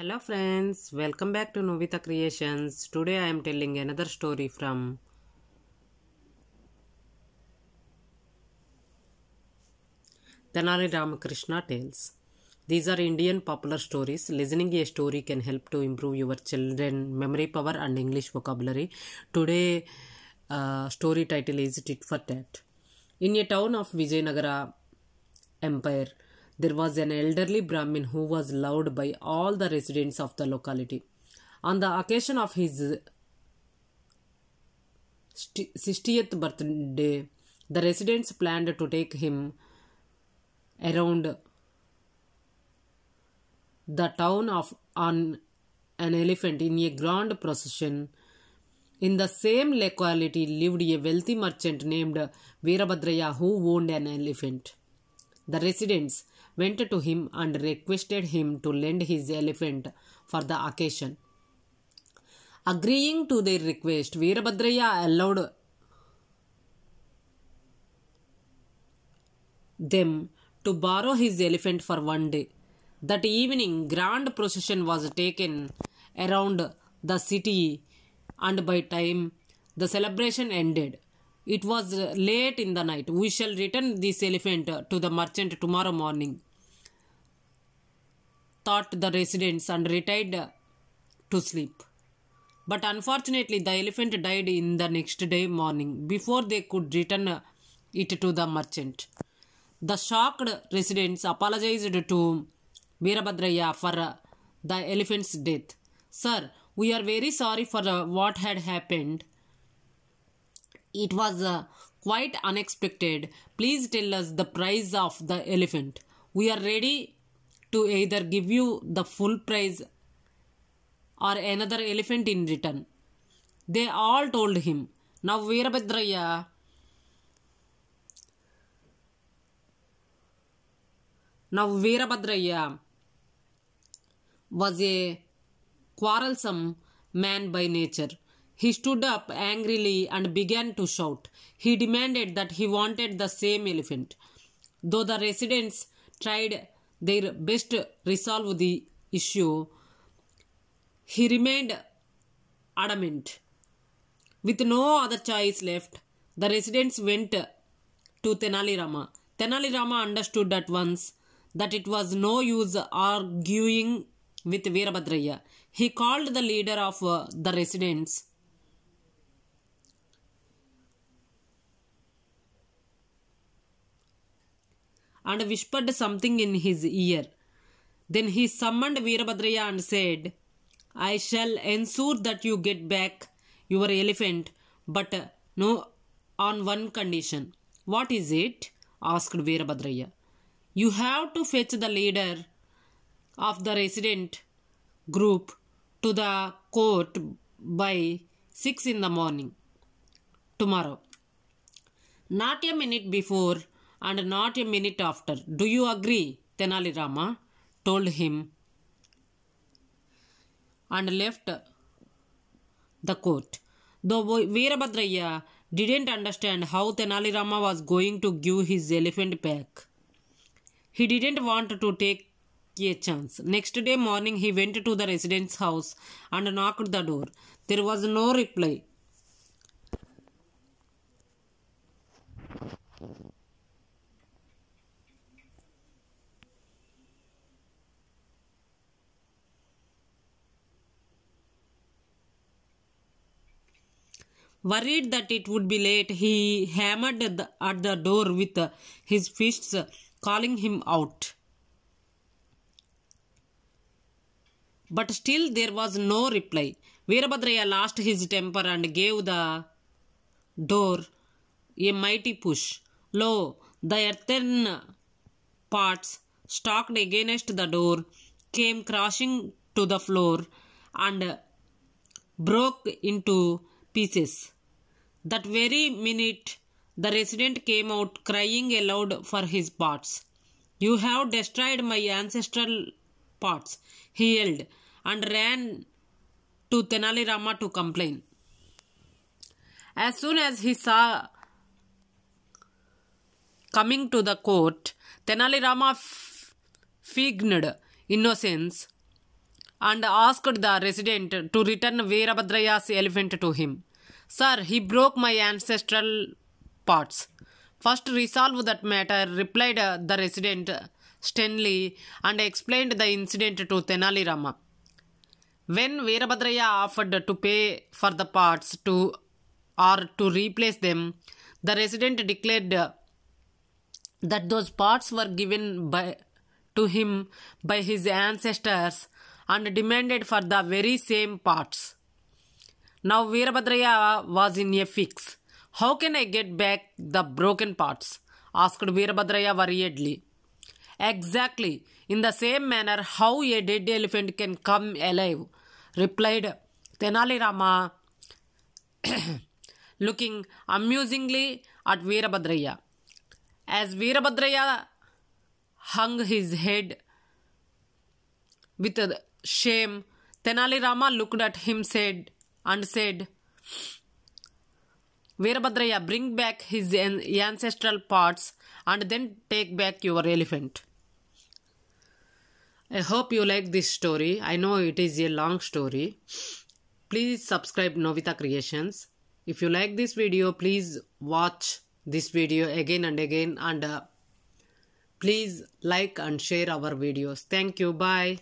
Hello friends, welcome back to Novita Creations. Today I am telling another story from Tanari Ramakrishna Tales. These are Indian popular stories. Listening a story can help to improve your children memory power and English vocabulary. Today uh, story title is Tit for Tat. In a town of Vijayanagara Empire, there was an elderly Brahmin who was loved by all the residents of the locality. On the occasion of his 60th birthday, the residents planned to take him around the town of on an elephant in a grand procession. In the same locality lived a wealthy merchant named Veerabhadraya who owned an elephant. The residents went to him and requested him to lend his elephant for the occasion. Agreeing to their request, Veerabhadraya allowed them to borrow his elephant for one day. That evening, grand procession was taken around the city, and by time the celebration ended, it was late in the night. We shall return this elephant to the merchant tomorrow morning thought the residents and retired to sleep. But unfortunately, the elephant died in the next day morning before they could return it to the merchant. The shocked residents apologized to Veerabhadraya for the elephant's death. Sir, we are very sorry for what had happened. It was uh, quite unexpected. Please tell us the price of the elephant. We are ready to either give you the full price or another elephant in return. They all told him, Now Veerabhadraya, now Veerabhadraya was a quarrelsome man by nature. He stood up angrily and began to shout. He demanded that he wanted the same elephant. Though the residents tried their best resolve the issue, he remained adamant. With no other choice left, the residents went to Tenali Rama. Tenali Rama understood at once that it was no use arguing with Veerabhadraya. He called the leader of uh, the residents and whispered something in his ear. Then he summoned Veerabhadraya and said, I shall ensure that you get back your elephant, but no, on one condition. What is it? asked Veerabhadraya. You have to fetch the leader of the resident group to the court by 6 in the morning tomorrow. Not a minute before and not a minute after. Do you agree? Tenali Rama told him and left the court. Though Veerabhadraya didn't understand how Tenali Rama was going to give his elephant back. He didn't want to take a chance. Next day morning, he went to the resident's house and knocked the door. There was no reply. Worried that it would be late, he hammered at the, at the door with his fists, calling him out. But still there was no reply. Veerabhadraya lost his temper and gave the door a mighty push. Lo, the earthen parts struck against the door, came crashing to the floor, and broke into pieces. That very minute, the resident came out crying aloud for his pots. You have destroyed my ancestral pots," he yelled, and ran to Tenali Rama to complain. As soon as he saw coming to the court, Tenali Rama feigned innocence and asked the resident to return Veerabhadraya's elephant to him. Sir, he broke my ancestral pots. First resolve that matter, replied uh, the resident uh, Stanley and explained the incident to Tenali Rama. When Veerabhadraya offered to pay for the parts to or to replace them, the resident declared uh, that those parts were given by, to him by his ancestors and demanded for the very same parts. Now Veerabhadraya was in a fix. How can I get back the broken parts? asked Veerabhadraya worriedly. Exactly, in the same manner how a dead elephant can come alive, replied Tenali Rama, looking amusingly at Veerabhadraya. As Veerabhadraya hung his head with shame, Tenali Rama looked at him said, and said, Veerabhadraya, bring back his ancestral parts and then take back your elephant. I hope you like this story. I know it is a long story. Please subscribe Novita Creations. If you like this video, please watch this video again and again and uh, please like and share our videos. Thank you. Bye.